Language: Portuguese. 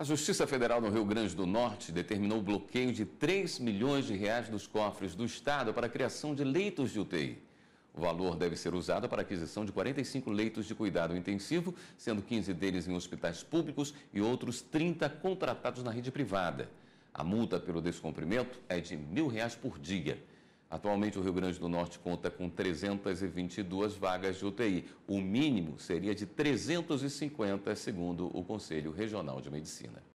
A Justiça Federal no Rio Grande do Norte determinou o bloqueio de 3 milhões de reais dos cofres do Estado para a criação de leitos de UTI. O valor deve ser usado para a aquisição de 45 leitos de cuidado intensivo, sendo 15 deles em hospitais públicos e outros 30 contratados na rede privada. A multa pelo descumprimento é de mil reais por dia. Atualmente, o Rio Grande do Norte conta com 322 vagas de UTI. O mínimo seria de 350, segundo o Conselho Regional de Medicina.